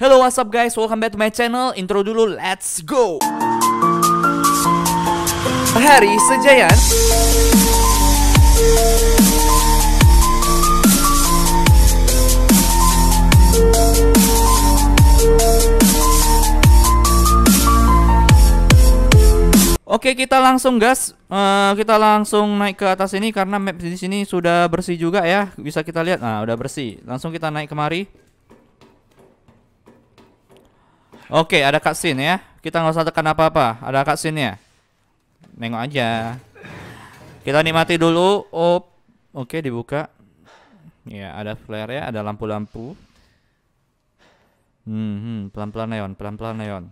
Hello, what's up guys? Welcome back to my channel. Intro dulu, let's go! Hari Sejayan Oke kita langsung gas, uh, eh, kita langsung naik ke atas ini karena map di sini sudah bersih juga ya, bisa kita lihat. Nah udah bersih, langsung kita naik kemari. Oke, ada cutscene ya. Kita nggak usah tekan apa-apa. Ada cutscene ya. Nengok aja. Kita nikmati dulu. Oh, oke dibuka. Ya, ada flare ya, ada lampu-lampu. Hmm, hmm pelan-pelan neon, pelan-pelan neon.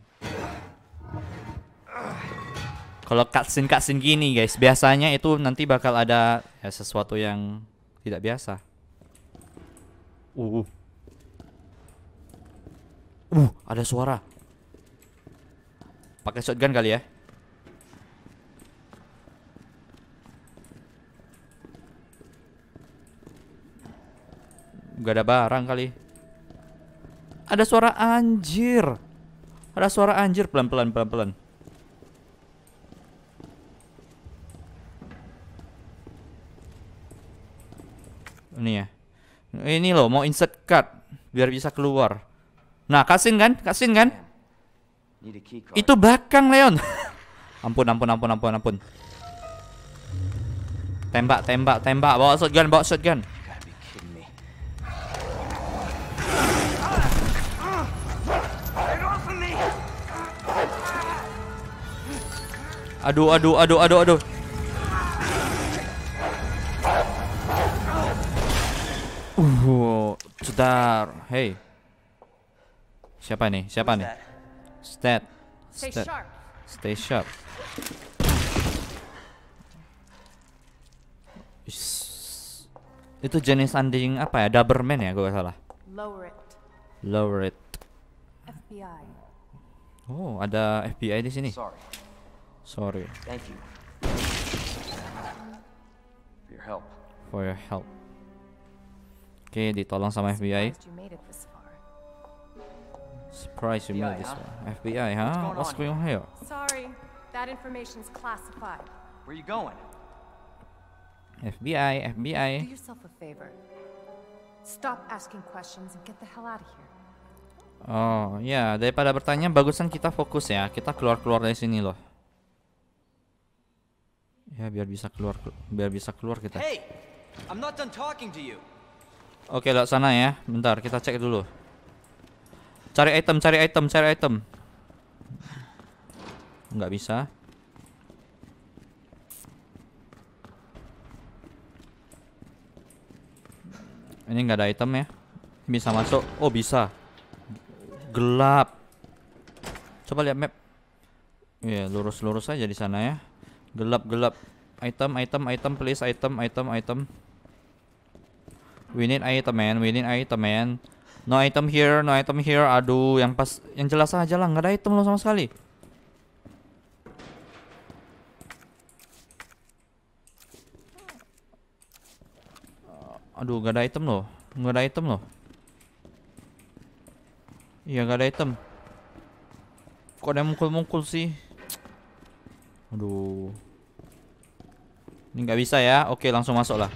Kalau cutscene-cutscene gini guys, biasanya itu nanti bakal ada ya, sesuatu yang tidak biasa. Uh. uh. Uh, ada suara. Pakai shotgun kali ya. Gak ada barang kali. Ada suara anjir. Ada suara anjir pelan-pelan pelan-pelan. Ini ya. Ini loh mau insert card biar bisa keluar. Nah, kasin kan? Kasin kan? Itu belakang Leon. ampun, ampun, ampun, ampun, ampun. Tembak, tembak, tembak. Bawa shotgun, bawa shotgun. Aduh, aduh, aduh, aduh, aduh. Uh, sedar. Hey. Siapa nih? Siapa nih? Stat. Stat. Stay sharp. Itu jenis anjing apa ya? Doberman ya, gue salah. Lower it. Lower it. FBI. Oh, ada FBI di sini. Sorry. Sorry. Thank you. For your help. For your help. Oke, okay, ditolong sama FBI. Surprised you made this huh? one. FBI, huh? What's going, What's going on here? Sorry, that information's classified. Where you going? FBI, FBI. Do yourself a favor. Stop asking questions and get the hell out of here. Oh, ya, yeah. daripada bertanya bagusan kita fokus ya. Kita keluar-keluar dari sini loh. Ya, biar bisa keluar biar bisa keluar kita. Hey, I'm not done talking to you. Oke, okay, sana ya. Bentar, kita cek dulu. Cari item, cari item, cari item. Enggak bisa. Ini enggak ada item ya. Bisa masuk. Oh, bisa. Gelap. Coba lihat map. Ya yeah, lurus-lurus aja di sana ya. Gelap-gelap. Item, item, item, please item, item, item. We need item, man. We need item, man. No item here, no item here. Aduh, yang pas yang jelas aja lah, nggak ada item lo sama sekali. Aduh, nggak ada item loh. Nggak ada item loh. Iya, nggak ada item. Kok ada mukul-mukul sih? Aduh. Ini nggak bisa ya. Oke, langsung masuk lah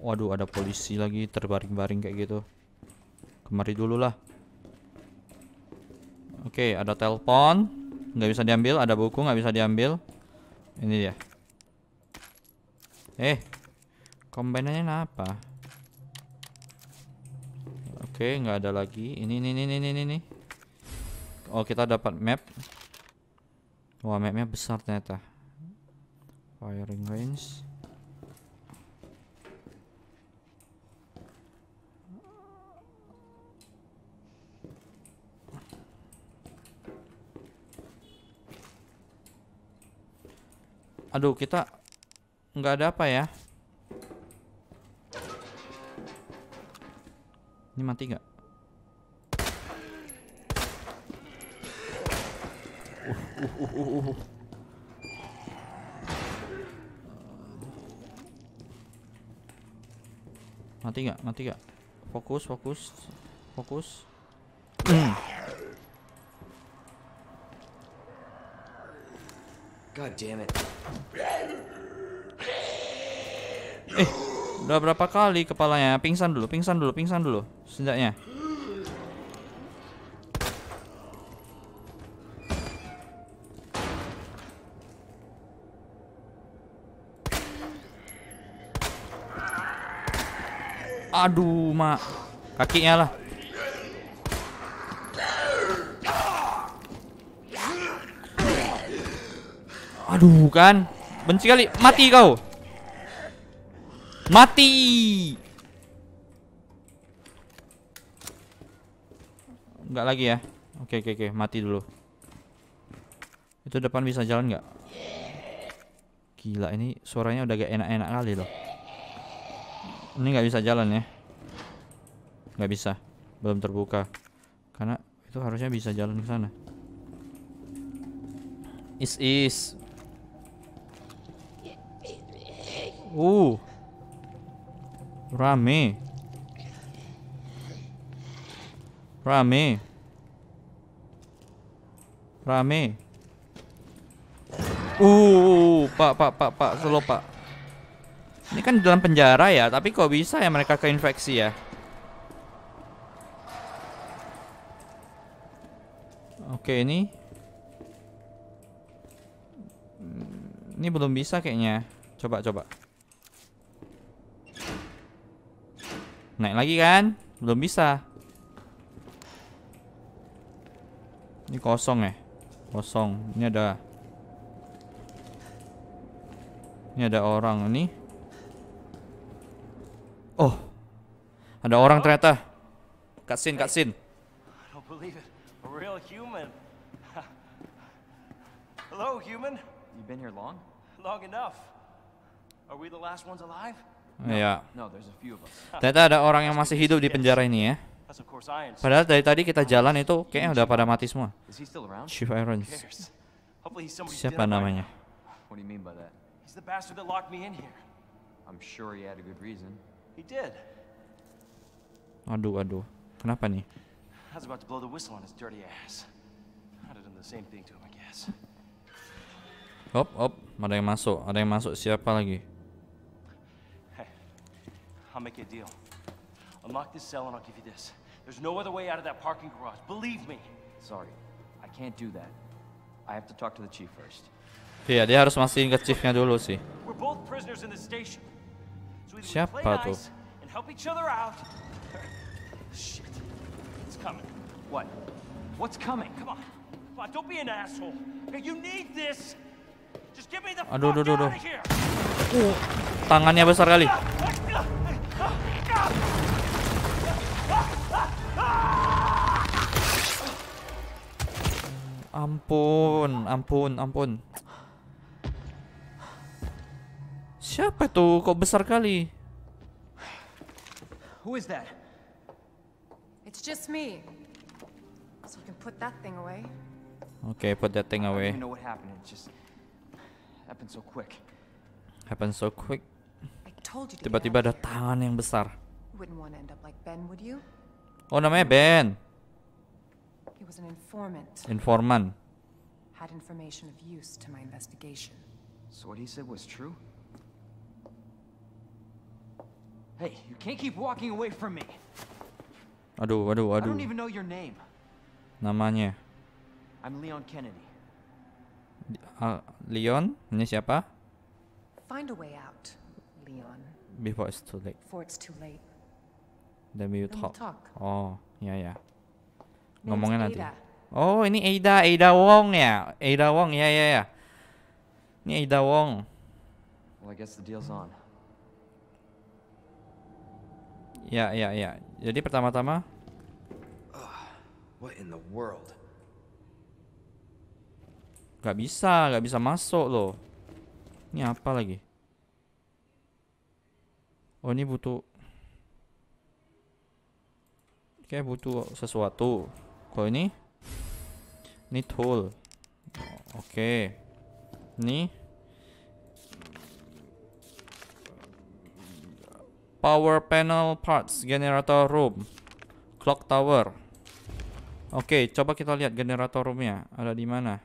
waduh ada polisi lagi terbaring-baring kayak gitu kemari dulu lah oke okay, ada telepon nggak bisa diambil ada buku nggak bisa diambil ini dia eh kombinannya apa oke okay, nggak ada lagi ini ini ini ini ini oh kita dapat map wah mapnya besar ternyata firing range Aduh, kita nggak ada apa ya? Ini mati nggak? Mati nggak? Mati nggak? Fokus, fokus, fokus. God damn it. Eh, udah berapa kali kepalanya? Pingsan dulu, pingsan dulu, pingsan dulu. Senjaknya. Aduh, mak. Kakinya lah. Aduh kan Benci kali Mati kau Mati Enggak lagi ya Oke oke oke Mati dulu Itu depan bisa jalan nggak? Gila ini suaranya udah gak enak-enak kali loh Ini nggak bisa jalan ya Nggak bisa Belum terbuka Karena itu harusnya bisa jalan ke sana Is is Uh. Rame. Rame. Rame. Uh, uh, uh, Pak, Pak, Pak, Pak, slow, Pak. Ini kan di dalam penjara ya, tapi kok bisa ya mereka keinfeksi ya? Oke, ini hmm, ini belum bisa kayaknya. Coba coba. Naik lagi kan? Belum bisa. Ini kosong ya? Kosong. Ini ada... Ini ada orang. Ini... Oh. Ada orang ternyata. Katsin, Katsin. Hello, human. You been here long? Long enough. Are we the last ones alive? Ya. Ternyata ada orang yang masih hidup di penjara ini ya. Padahal dari tadi kita jalan itu kayaknya udah pada mati semua. Chief Irons. Siapa namanya? Aduh, aduh. Kenapa nih? Hop, hop. Ada yang masuk. Ada yang masuk. Siapa lagi? I'll make you a deal. Unlock this cell and I'll give you this. There's no other way out of that parking garage, believe me. Sorry, I can't do that. I have to talk to the chief first. Iya, dia harus masukin ke chiefnya dulu sih. We're both prisoners in station. So we Siapa play tuh? Nice and help each other out. Shit. It's coming. What? What's coming? Come on. Come on, don't be an asshole. you need this. Just give me the aduh, fuck aduh, aduh. out of here. Uh, tangannya besar kali. Ah, ah, ah. Ampun, ampun, ampun. Siapa itu? Kok besar kali? Who is that? It's just me. So I can put that thing away. Okay, put that thing away. I don't know what happened. It just happened so quick. Happened so quick. I told you. Tiba-tiba ada tangan yang besar. Oh, namanya Ben. was an informant. Informant. Had information of use to my investigation. So what he said was true? Hey, you can't keep walking away from me. Aduh, aduh, aduh. I don't even know your name. Namanya. I'm Leon Kennedy. Uh, Leon, ini siapa? Find a way out, Leon. Before it's too late. Before it's too late. Then we will talk. talk. Oh, yeah, yeah. Ngomongnya nanti. Oh, ini Aida, Aida Wong ya. Aida Wong, ya ya ya. Ini Aida Wong. Well, I guess the deal's on. Ya, ya, ya. Jadi pertama-tama What in the world? Gak bisa, gak bisa masuk loh. Ini apa lagi? Oh, ini butuh Kayak butuh sesuatu. Kalau ini? Ini tool. Oke. Okay. Ini power panel parts generator room clock tower oke okay, coba kita lihat generator roomnya ada di mana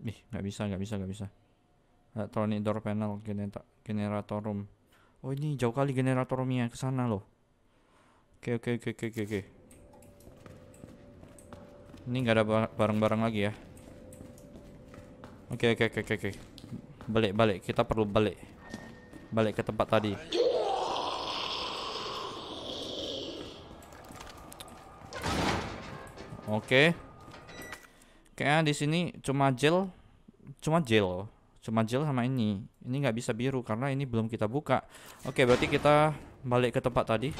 ih nggak bisa nggak bisa nggak bisa electronic door panel generator room oh ini jauh kali generator roomnya ke sana loh Oke, oke, oke, oke, oke. Ini nggak ada barang-barang lagi ya. Oke, oke, oke, oke, oke. Balik, balik. Kita perlu balik. Balik ke tempat tadi. Oke. Kayaknya di sini cuma gel, cuma gel, cuma gel sama ini. Ini nggak bisa biru karena ini belum kita buka. Oke, berarti kita balik ke tempat tadi.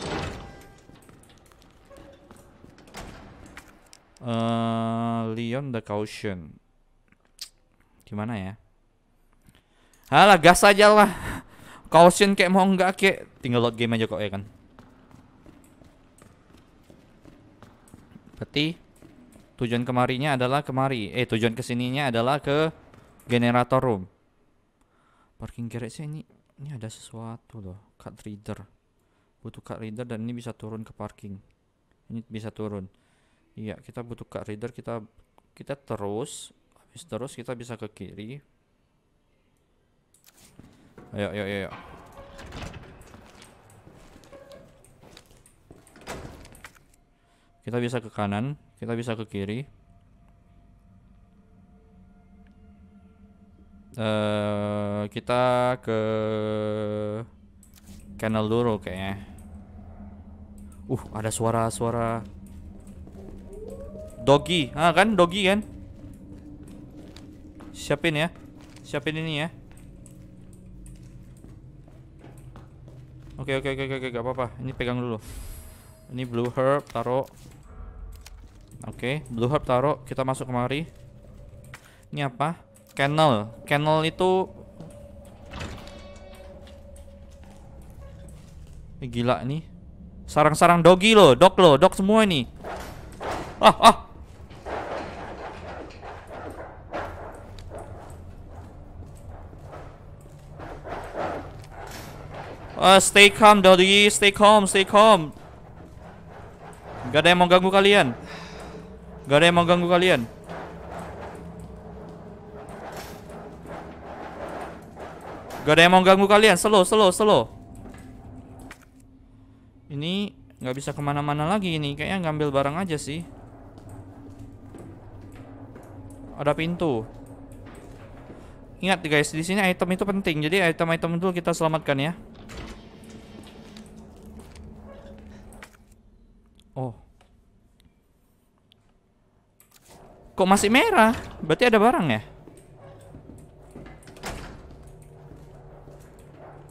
Uh, Leon the caution. Gimana ya? Halah gas aja lah. Caution kayak mau nggak kayak tinggal load game aja kok ya kan. Berarti tujuan kemarinya adalah kemari. Eh tujuan kesininya adalah ke generator room. Parking garage ini ini ada sesuatu loh. Card reader. Butuh card reader dan ini bisa turun ke parking. Ini bisa turun. Iya, kita butuh card reader, kita kita terus habis terus kita bisa ke kiri. Ayo, ayo, ayo. Kita bisa ke kanan, kita bisa ke kiri. Uh, kita ke kanal dulu kayaknya. Uh, ada suara-suara Doggy. Ah kan doggy kan? Siapin ya. Siapin ini ya. Oke oke oke oke gak apa-apa. Ini pegang dulu. Ini blue herb taro. Oke, blue herb taro. Kita masuk kemari. Ini apa? Kennel. Kennel itu gila nih. Sarang-sarang doggy loh, dog loh, dog semua ini. Ah, ah. Uh, stay calm, Dodi. Stay calm, stay calm. Gak ada yang mau ganggu kalian. Gak ada yang mau ganggu kalian. Gak ada yang mau ganggu kalian. Slow, slow, slow. Ini nggak bisa kemana-mana lagi ini. Kayaknya ngambil barang aja sih. Ada pintu. Ingat guys, di sini item itu penting. Jadi item-item itu kita selamatkan ya. Oh. Kok masih merah? Berarti ada barang ya?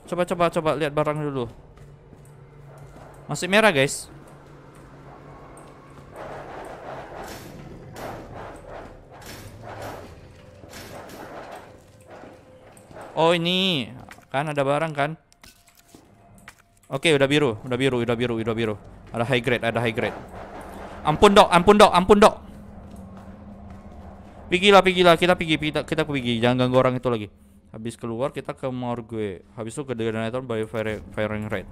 Coba coba coba lihat barang dulu. Masih merah, guys. Oh, ini kan ada barang kan? Oke, udah biru, udah biru, udah biru, udah biru. Ada high grade, ada high grade. Ampun dok, ampun dok, ampun dok. Pigilah, pigilah, kita pergi, kita, kita pergi. Jangan ganggu orang itu lagi. Habis keluar kita ke morgue. Habis itu ke detonator by firing rate.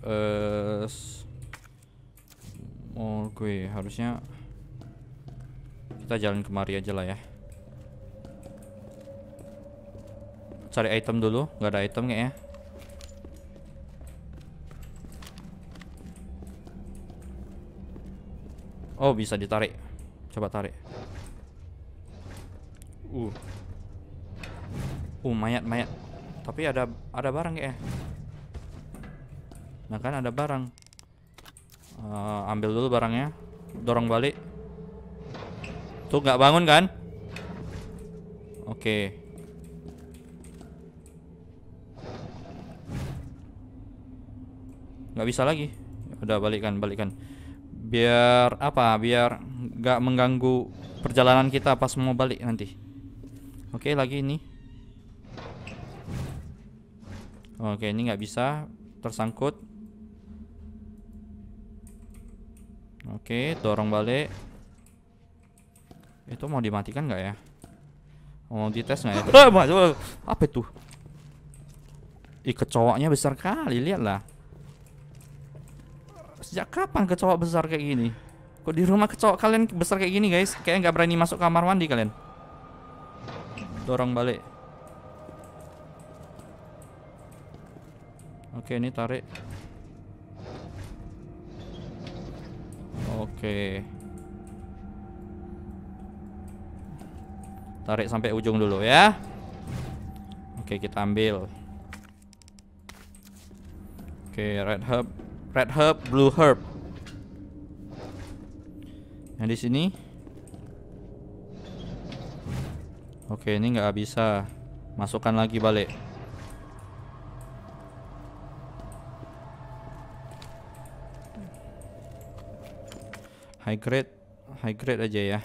Eh, uh, morgue harusnya kita jalan kemari aja lah ya. cari item dulu nggak ada item kayaknya oh bisa ditarik coba tarik uh uh mayat mayat tapi ada ada barang kayaknya nah kan ada barang uh, ambil dulu barangnya dorong balik tuh nggak bangun kan oke okay. nggak bisa lagi udah balikan balikan biar apa biar nggak mengganggu perjalanan kita pas mau balik nanti oke lagi ini oke ini nggak bisa tersangkut oke dorong balik itu mau dimatikan nggak ya mau dites nggak ya eh, apa itu apa itu Ih, kecoaknya besar kali lihatlah sejak kapan kecoa besar kayak gini? Kok di rumah kecoa kalian besar kayak gini guys? Kayaknya nggak berani masuk kamar mandi kalian. Dorong balik. Oke ini tarik. Oke. Tarik sampai ujung dulu ya. Oke kita ambil. Oke red hub Red herb, blue herb. Yang di sini. Oke, ini nggak bisa. Masukkan lagi balik. High grade, high grade aja ya.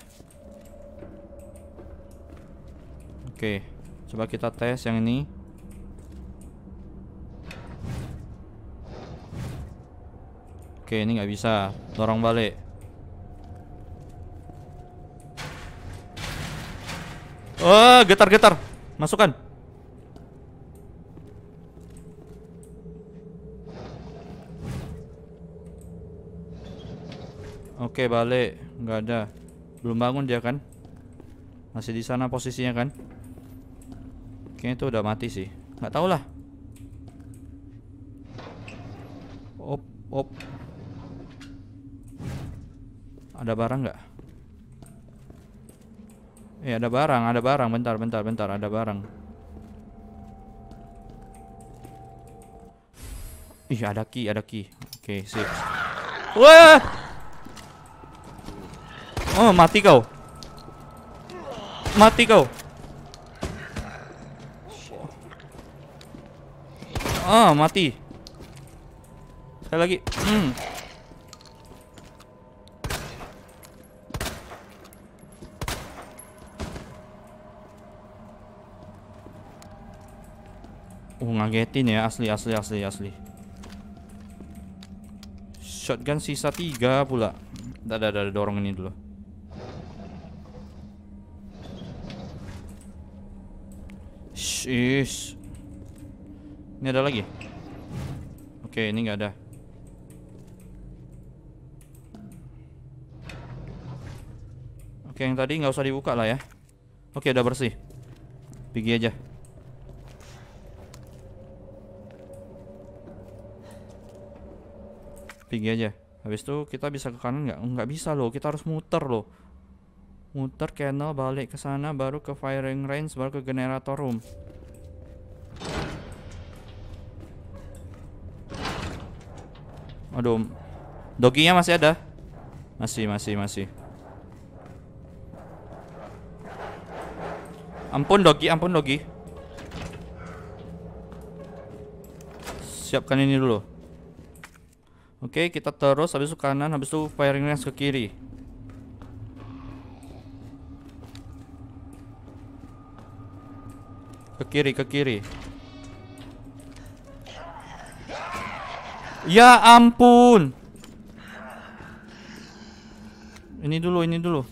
Oke, coba kita tes yang ini. Oke, ini nggak bisa. Dorong balik. Oh, getar-getar. Masukkan. Oke, balik. Nggak ada. Belum bangun dia kan? Masih di sana posisinya kan? Kayaknya itu udah mati sih. Nggak tahu lah. Op, op, ada barang nggak? Eh ada barang, ada barang. Bentar, bentar, bentar. Ada barang. Ih ada ki, ada ki, Oke, okay, sip. Wah! Oh, mati kau. Mati kau. Oh, mati. Sekali lagi. Hmm. ngagetin ya asli asli asli asli shotgun sisa tiga pula tidak ada, ada dorong ini dulu Shish. Ini ada lagi Oke ini nggak ada Oke yang tadi nggak usah dibuka lah ya Oke udah bersih Pergi aja tinggi aja habis itu kita bisa ke kanan nggak nggak bisa loh kita harus muter loh muter kennel balik ke sana baru ke firing range baru ke generator room aduh doginya masih ada masih masih masih ampun dogi ampun dogi siapkan ini dulu Oke, kita terus habis itu kanan, habis itu firing range ke kiri. Ke kiri, ke kiri. Ya ampun. Ini dulu, ini dulu.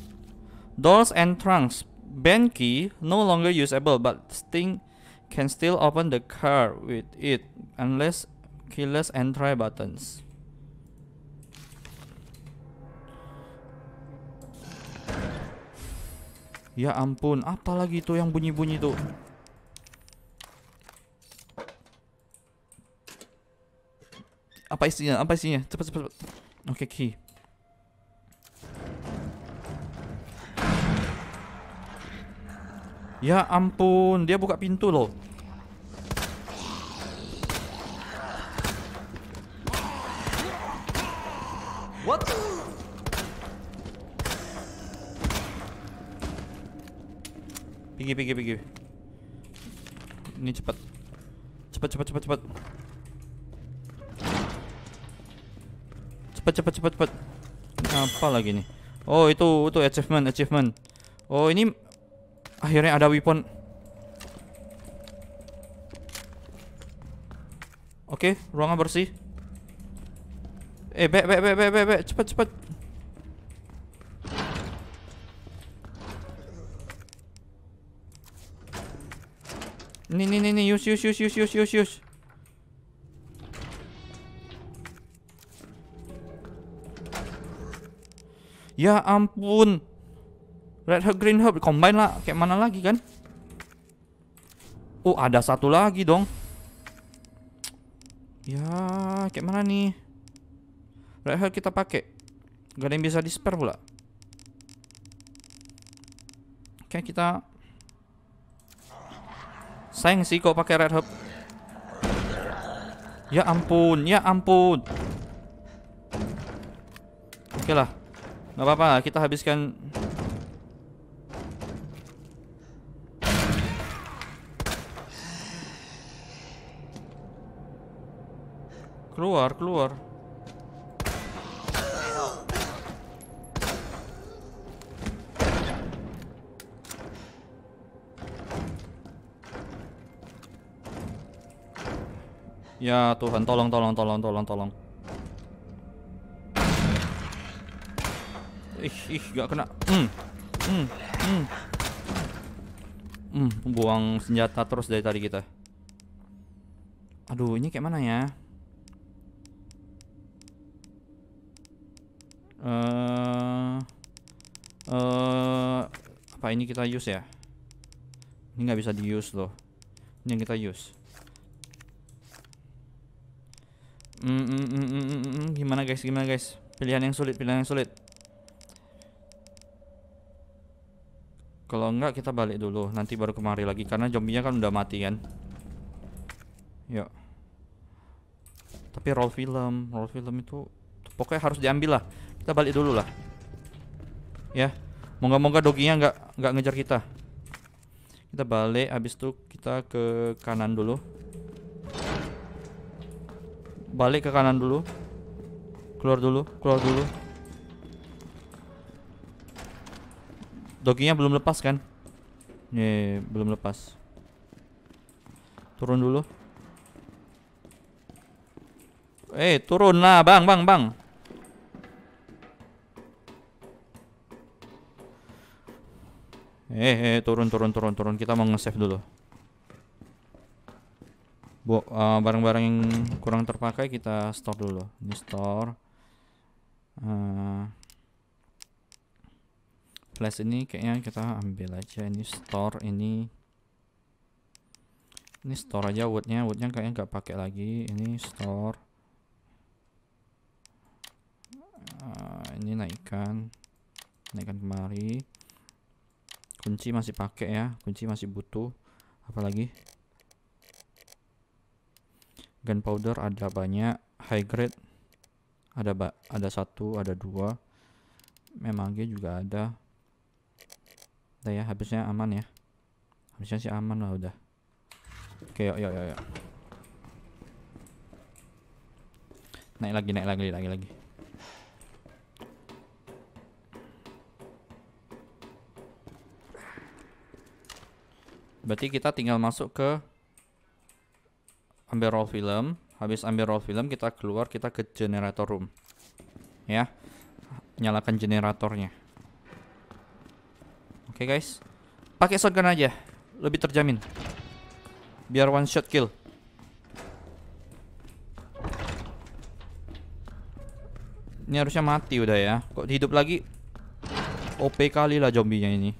Doors and trunks. Benki no longer usable, but Sting can still open the car with it unless keyless entry buttons. Ya ampun, apa lagi itu yang bunyi-bunyi itu? Apa isinya? Apa isinya? Cepat, cepat, cepat. Oke, okay, key. Ya ampun, dia buka pintu loh. pergi pergi pergi ini cepat cepat cepat cepat cepat cepat cepat cepat cepat apa lagi nih oh itu itu achievement achievement oh ini akhirnya ada weapon oke okay, ruangan bersih eh be be be be be cepat cepat Ya ampun Red herb, green herb Combine lah Kayak mana lagi kan Oh ada satu lagi dong Ya kayak mana nih Red herb kita pakai Gak ada yang bisa di spare pula Kayak kita sayang sih kok pakai red hub. Ya ampun, ya ampun. Oke lah. Gak apa-apa, kita habiskan Keluar, keluar. Ya Tuhan, tolong, tolong, tolong, tolong, tolong. Ih, ih, gak kena. Hmm, hmm, hmm. Hmm, buang senjata terus dari tadi kita. Aduh, ini kayak mana ya? Eh, uh, uh, apa ini kita use ya? Ini nggak bisa di use loh. Ini yang kita use. Mm, mm, mm, mm, mm, gimana guys, gimana guys? Pilihan yang sulit, pilihan yang sulit. Kalau enggak kita balik dulu, nanti baru kemari lagi karena zombinya kan udah mati kan. Yuk. Tapi roll film, roll film itu pokoknya harus diambil lah. Kita balik dulu lah. Ya. Moga-moga doginya nggak nggak ngejar kita. Kita balik habis itu kita ke kanan dulu. Balik ke kanan dulu. Keluar dulu, keluar dulu. Doginya belum lepas kan? Nih, belum lepas. Turun dulu. Eh, turun lah, Bang, Bang, Bang. Eh, eh, turun, turun, turun, turun. Kita mau nge-save dulu. Eh, barang-barang uh, barang yang kurang terpakai kita store dulu ini store uh, flash ini kayaknya kita ambil aja ini store ini ini store aja woodnya woodnya kayaknya nggak pakai lagi ini store uh, ini naikkan naikkan kemari kunci masih pakai ya kunci masih butuh apalagi gunpowder ada banyak high grade ada ba ada satu ada dua memangnya juga ada udah ya habisnya aman ya habisnya sih aman lah udah oke yuk yuk yuk, yuk. naik lagi naik lagi lagi lagi berarti kita tinggal masuk ke ambil roll film habis ambil roll film kita keluar kita ke generator room ya nyalakan generatornya oke okay, guys pakai shotgun aja lebih terjamin biar one shot kill ini harusnya mati udah ya kok hidup lagi OP kali lah zombinya ini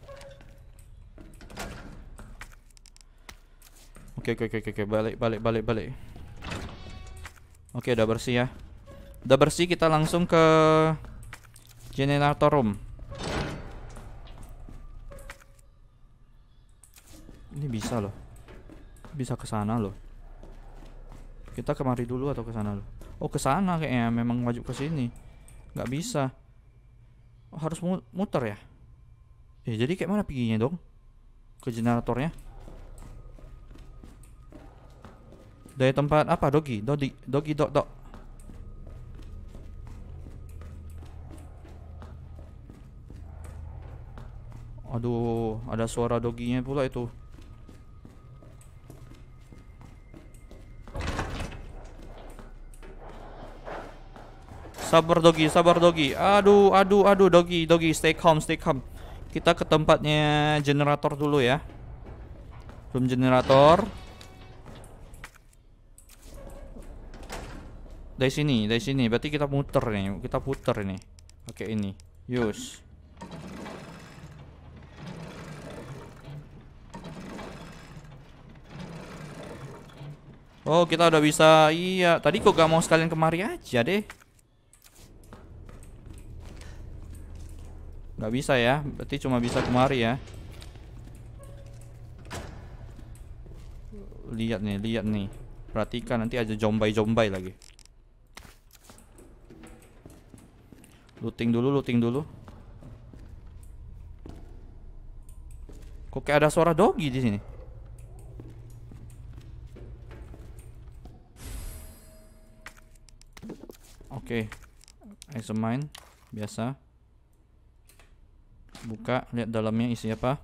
Oke oke oke oke balik balik balik balik. Oke udah bersih ya. Udah bersih kita langsung ke generator room. Ini bisa loh. Bisa ke sana loh. Kita kemari dulu atau ke sana loh. Oh ke sana kayaknya memang wajib ke sini. Gak bisa. harus muter ya. Eh jadi kayak mana perginya dong? Ke generatornya? Dari tempat apa? Dogi, Dogi, Dogi, Dog Dog Aduh, ada suara doginya pula itu. Sabar dogi, sabar dogi. Aduh, aduh, aduh dogi, dogi stay calm, stay calm. Kita ke tempatnya generator dulu ya. Belum generator. Dari sini, dari sini. Berarti kita muter nih, kita puter nih. Oke, ini. Use. Oh, kita udah bisa. Iya, tadi kok gak mau sekalian kemari aja deh. Gak bisa ya, berarti cuma bisa kemari ya. Lihat nih, lihat nih. Perhatikan nanti ada jombai-jombai lagi. Looting dulu, looting dulu. Kok kayak ada suara dogi di sini? Oke. Okay. mine biasa. Buka, lihat dalamnya isi apa.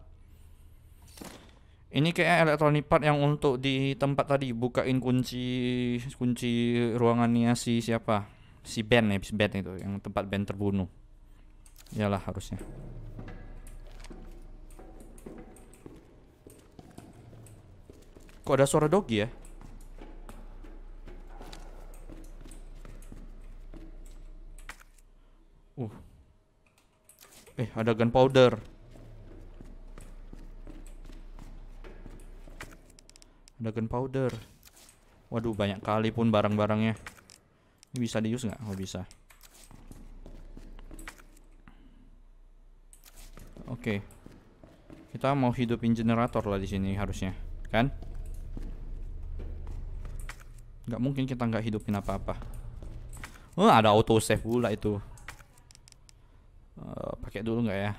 Ini kayak elektronik part yang untuk di tempat tadi bukain kunci kunci ruangannya si siapa? si Ben ya si Ben itu yang tempat Ben terbunuh iyalah harusnya kok ada suara dogi ya uh eh ada gunpowder ada gunpowder waduh banyak kali pun barang-barangnya ini bisa di use nggak? Oh bisa. Oke. Okay. Kita mau hidupin generator lah di sini harusnya, kan? Nggak mungkin kita nggak hidupin apa-apa. Oh, ada auto save pula itu. Uh, pakai dulu nggak ya?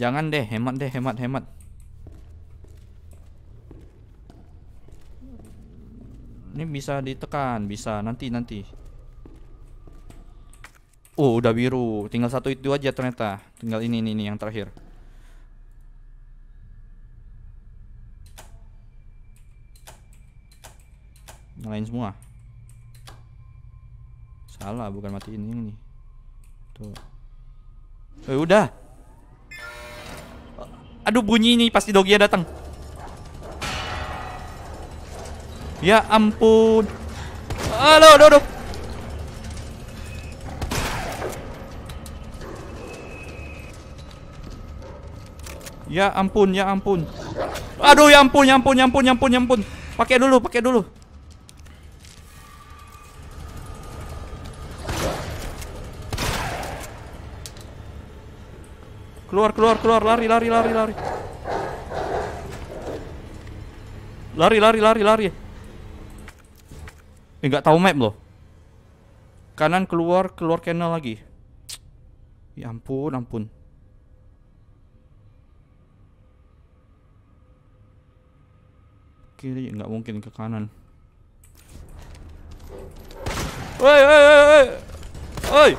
Jangan deh, hemat deh, hemat hemat. bisa ditekan, bisa nanti nanti. Oh, udah biru. Tinggal satu itu aja ternyata. Tinggal ini ini, ini yang terakhir. Nyalain semua. Salah, bukan matiin ini ini. Tuh. Eh, udah. Aduh bunyi ini pasti dogia datang. Ya ampun. Halo, aduh, Ya ampun, ya ampun. Aduh, ya ampun, ya ampun, ya ampun, ya ampun, ya ampun. Pakai dulu, pakai dulu. Keluar, keluar, keluar, lari, lari, lari, lari. Lari, lari, lari, lari. Eh nggak tahu map loh. Kanan keluar, keluar channel lagi. Ya ampun, ampun. Kiri nggak mungkin ke kanan. Woi, woi, woi. Woi.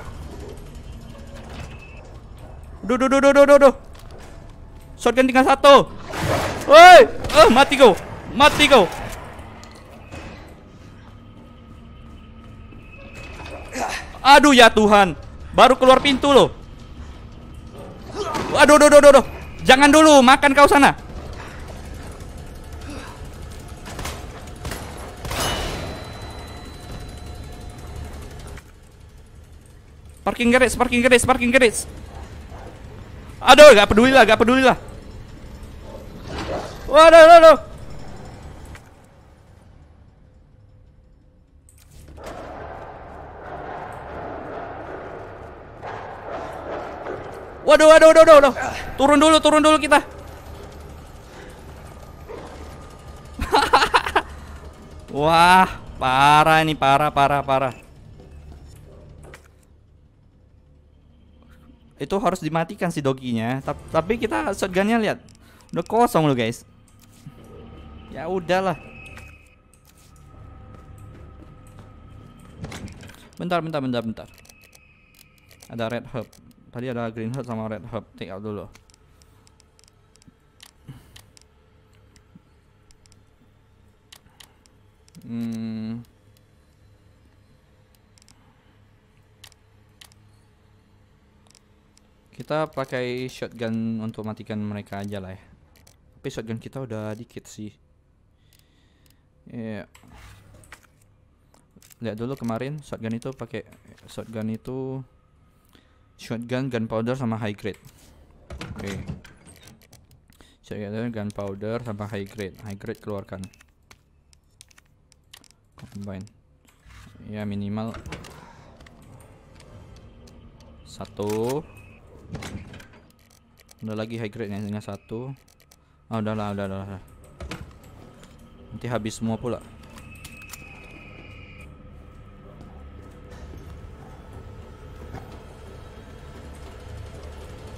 Duh, duh, duh, duh, duh, duh. Shotgun tinggal satu. Woi, eh mati kau. Mati kau. Aduh ya Tuhan. Baru keluar pintu loh. Aduh, aduh, aduh, aduh. aduh. Jangan dulu, makan kau sana. Parking garis, parking garis, parking garis. Aduh, gak peduli lah, gak peduli lah. Waduh, waduh, waduh. Waduh, waduh, waduh, waduh. Turun dulu, turun dulu kita. Wah, parah ini, parah, parah, parah. Itu harus dimatikan si doginya. Tapi kita shotgunnya lihat. Udah kosong loh, guys. Ya udahlah. Bentar, bentar, bentar, bentar. Ada red herb. Tadi ada green herb sama red herb. Take out dulu. Hmm. Kita pakai shotgun untuk matikan mereka aja lah ya. Tapi shotgun kita udah dikit sih. Ya. Yeah. Lihat dulu kemarin shotgun itu pakai shotgun itu shotgun, gunpowder sama high grade. Oke. Okay. Shotgun, gunpowder sama high grade. High grade keluarkan. Combine. Ya minimal satu. udah lagi high grade yang satu. Ah oh, udahlah, udah, udah, Nanti habis semua pula.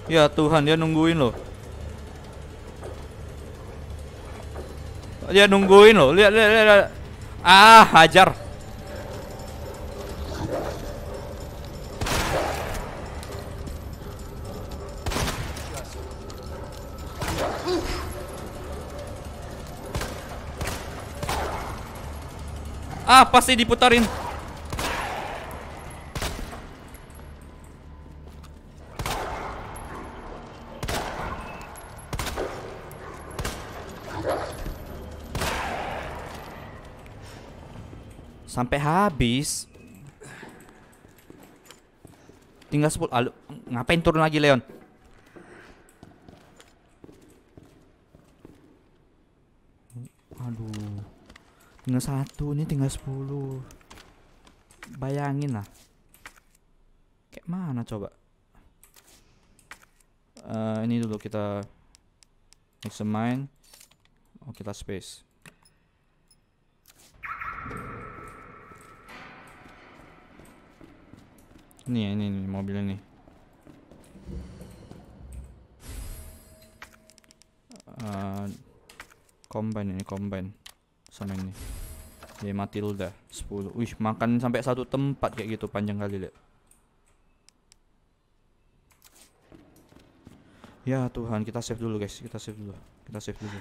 Ya Tuhan dia nungguin loh Dia nungguin loh Lihat lihat lihat Ah hajar Ah pasti diputarin Sampai habis. Tinggal 10. Alu, ngapain turun lagi Leon? Aduh. Tinggal satu, ini tinggal 10. Bayangin lah. Kayak mana coba? Uh, ini dulu kita examine. Oh, kita space. Nih, ini nih mobil nih. Ah, uh, combine ini combine sama ini. Dia mati dah. 10. Wih, makan sampai satu tempat kayak gitu panjang kali, deh. Ya Tuhan, kita save dulu, guys. Kita save dulu. Kita save dulu.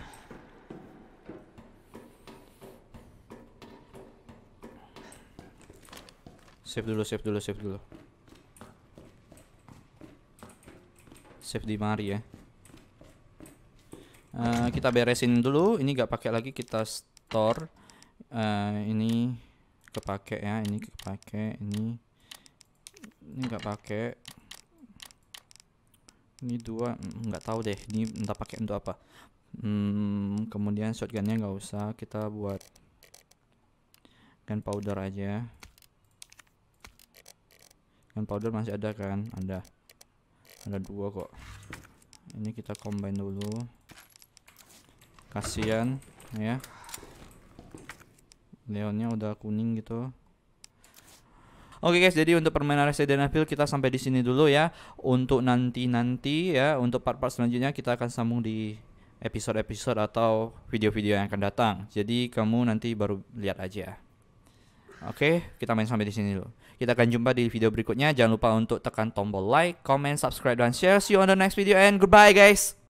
Save dulu, save dulu, save dulu. save di mari ya uh, kita beresin dulu ini nggak pakai lagi kita store uh, ini kepake ya ini kepake ini ini nggak pakai ini dua nggak tahu deh ini entah pakai untuk apa hmm, kemudian shotgunnya nggak usah kita buat powder aja dan powder masih ada kan ada ada dua kok ini kita combine dulu kasihan ya Leonnya udah kuning gitu Oke okay guys, jadi untuk permainan Resident Evil kita sampai di sini dulu ya. Untuk nanti-nanti ya, untuk part-part selanjutnya kita akan sambung di episode-episode atau video-video yang akan datang. Jadi kamu nanti baru lihat aja. Oke, okay, kita main sampai di sini dulu. Kita akan jumpa di video berikutnya. Jangan lupa untuk tekan tombol like, comment, subscribe, dan share. See you on the next video and goodbye guys.